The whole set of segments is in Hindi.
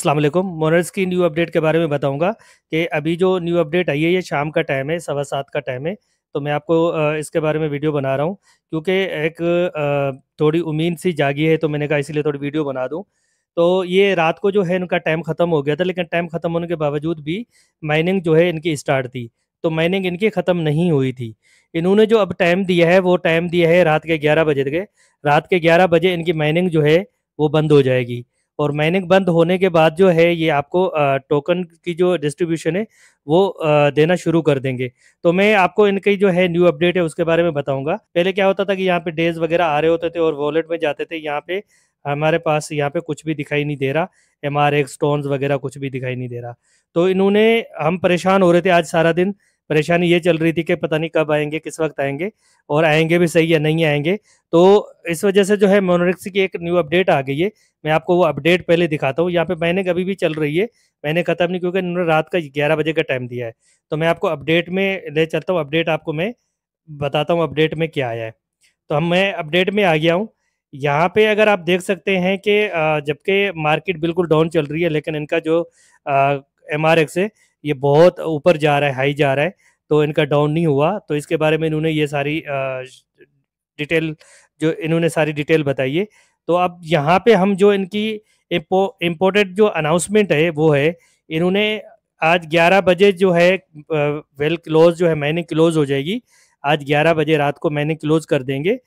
असलम मोनर्स की न्यू अपडेट के बारे में बताऊंगा कि अभी जो न्यू अपडेट आई है ये शाम का टाइम है सवा सात का टाइम है तो मैं आपको इसके बारे में वीडियो बना रहा हूँ क्योंकि एक थोड़ी उम्मीद सी जागी है तो मैंने कहा इसीलिए थोड़ी वीडियो बना दूँ तो ये रात को जो है इनका टाइम ख़त्म हो गया था लेकिन टाइम ख़त्म होने के बावजूद भी माइनिंग जो है इनकी स्टार्ट थी तो माइनिंग इनकी ख़त्म नहीं हुई थी इन्होंने जो अब टाइम दिया है वो टाइम दिया है रात के ग्यारह बजे तक रात के ग्यारह बजे इनकी माइनिंग जो है वो बंद हो जाएगी और माइनिंग बंद होने के बाद जो है ये आपको टोकन की जो डिस्ट्रीब्यूशन है वो देना शुरू कर देंगे तो मैं आपको इनकी जो है न्यू अपडेट है उसके बारे में बताऊंगा पहले क्या होता था कि यहाँ पे डेज वगैरह आ रहे होते थे और वॉलेट में जाते थे यहाँ पे हमारे पास यहाँ पे कुछ भी दिखाई नहीं दे रहा एम आर वगैरह कुछ भी दिखाई नहीं दे रहा तो इन्होंने हम परेशान हो रहे थे आज सारा दिन परेशानी ये चल रही थी कि पता नहीं कब आएंगे किस वक्त आएंगे और आएंगे भी सही या नहीं आएंगे तो इस वजह से जो है मोनोरिक्स की एक न्यू अपडेट आ गई है मैं आपको वो अपडेट पहले दिखाता हूँ यहाँ पे मैंने कभी भी चल रही है मैंने ख़त्म नहीं क्योंकि इन्होंने रात का ग्यारह बजे का टाइम दिया है तो मैं आपको अपडेट में ले चलता हूँ अपडेट आपको मैं बताता हूँ अपडेट में क्या आया है तो हम मैं अपडेट में आ गया हूँ यहाँ पे अगर आप देख सकते हैं कि जबकि मार्केट बिल्कुल डाउन चल रही है लेकिन इनका जो एम आर एक्स है ये बहुत ऊपर जा रहा है हाई जा रहा है तो इनका डाउन नहीं हुआ तो इसके बारे में इन्होंने ये सारी डिटेल जो इन्होंने सारी डिटेल बताई है तो अब यहाँ पे हम जो इनकी इम्पोर्टेड जो अनाउंसमेंट है वो है इन्होंने आज 11 बजे जो है वेल क्लोज जो है मैंने क्लोज हो जाएगी आज 11 बजे रात को मैंने क्लोज कर देंगे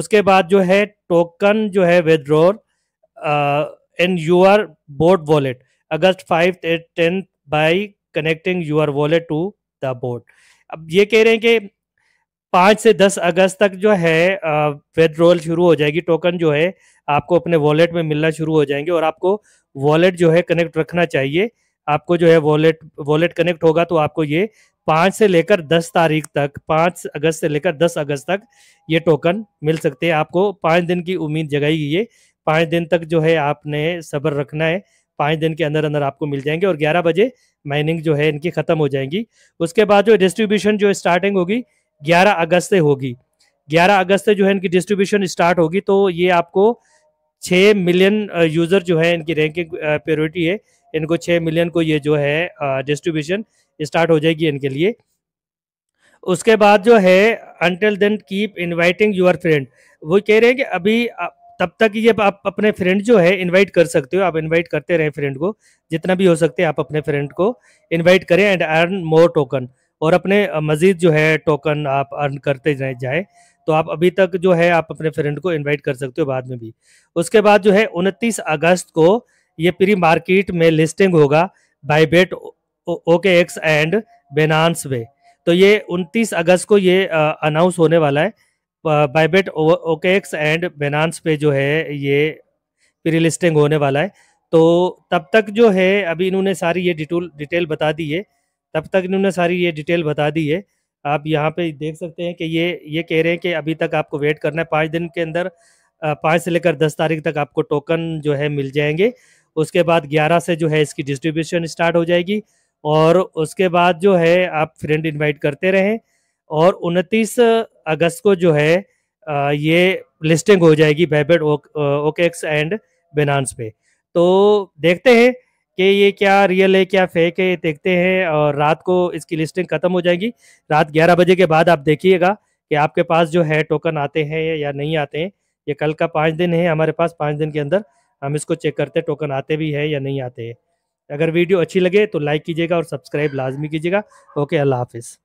उसके बाद जो है टोकन जो है withdrawer in your board wallet August five tenth by connecting your wallet to the board अब ये कह रहे हैं कि पाँच से दस अगस्त तक जो है विदड्रॉल शुरू हो जाएगी टोकन जो है आपको अपने वॉलेट में मिलना शुरू हो जाएंगे और आपको वॉलेट जो है कनेक्ट रखना चाहिए आपको जो है वॉलेट वॉलेट कनेक्ट होगा तो आपको ये पाँच से लेकर दस तारीख तक पाँच अगस्त से लेकर दस अगस्त तक ये टोकन मिल सकते हैं आपको पाँच दिन की उम्मीद जगाई गई है पाँच दिन तक जो है आपने सब्र रखना है पाँच दिन के अंदर अंदर आपको मिल जाएंगे और ग्यारह बजे माइनिंग जो है इनकी ख़त्म हो जाएंगी उसके बाद जो डिस्ट्रीब्यूशन जो स्टार्टिंग होगी ग्यारह अगस्त से होगी ग्यारह अगस्त से जो है इनकी डिस्ट्रीब्यूशन स्टार्ट होगी तो ये आपको छः मिलियन यूज़र जो है इनकी रैंकिंग प्योरिटी है इनको छः मिलियन को ये जो है डिस्ट्रीब्यूशन स्टार्ट हो जाएगी इनके लिए उसके बाद जो है until then keep inviting your friend वो कह रहे हैं कि अभी तब तक ये आप अपने फ्रेंड जो है इनवाइट कर सकते हो आप इनवाइट करते रहे फ्रेंड को जितना भी हो सकते हैं आप अपने फ्रेंड को इनवाइट करें एंड अर्न मोर टोकन और अपने मजीद जो है टोकन आप अर्न करते जाए तो आप अभी तक जो है आप अपने फ्रेंड को इनवाइट कर सकते हो बाद में भी उसके बाद जो है उनतीस अगस्त को ये प्री मार्केट में लिस्टिंग होगा Bybit OKX and Binance वे तो ये 29 अगस्त को ये अनाउंस होने वाला है बाइबेट ओकेक्स एंड बेनान्स पे जो है ये प्री लिस्टिंग होने वाला है तो तब तक जो है अभी इन्होंने सारी ये डिटेल डिटेल बता दी है तब तक इन्होंने सारी ये डिटेल बता दी है आप यहाँ पे देख सकते हैं कि ये ये कह रहे हैं कि अभी तक आपको वेट करना है पाँच दिन के अंदर पाँच से लेकर दस तारीख तक आपको टोकन जो है मिल जाएंगे उसके बाद ग्यारह से जो है इसकी डिस्ट्रीब्यूशन स्टार्ट हो जाएगी और उसके बाद जो है आप फ्रेंड इन्वाइट करते रहें और 29 अगस्त को जो है ये लिस्टिंग हो जाएगी बैबेट ओकेक्स एंड बिनांस पे तो देखते हैं कि ये क्या रियल है क्या फेक है देखते हैं और रात को इसकी लिस्टिंग ख़त्म हो जाएगी रात 11 बजे के बाद आप देखिएगा कि आपके पास जो है टोकन आते हैं या नहीं आते हैं ये कल का पाँच दिन है हमारे पास पाँच दिन के अंदर हम इसको चेक करते हैं टोकन आते भी हैं या नहीं आते हैं अगर वीडियो अच्छी लगे तो लाइक कीजिएगा और सब्सक्राइब लाजमी कीजिएगा ओके अल्लाह हाफिज़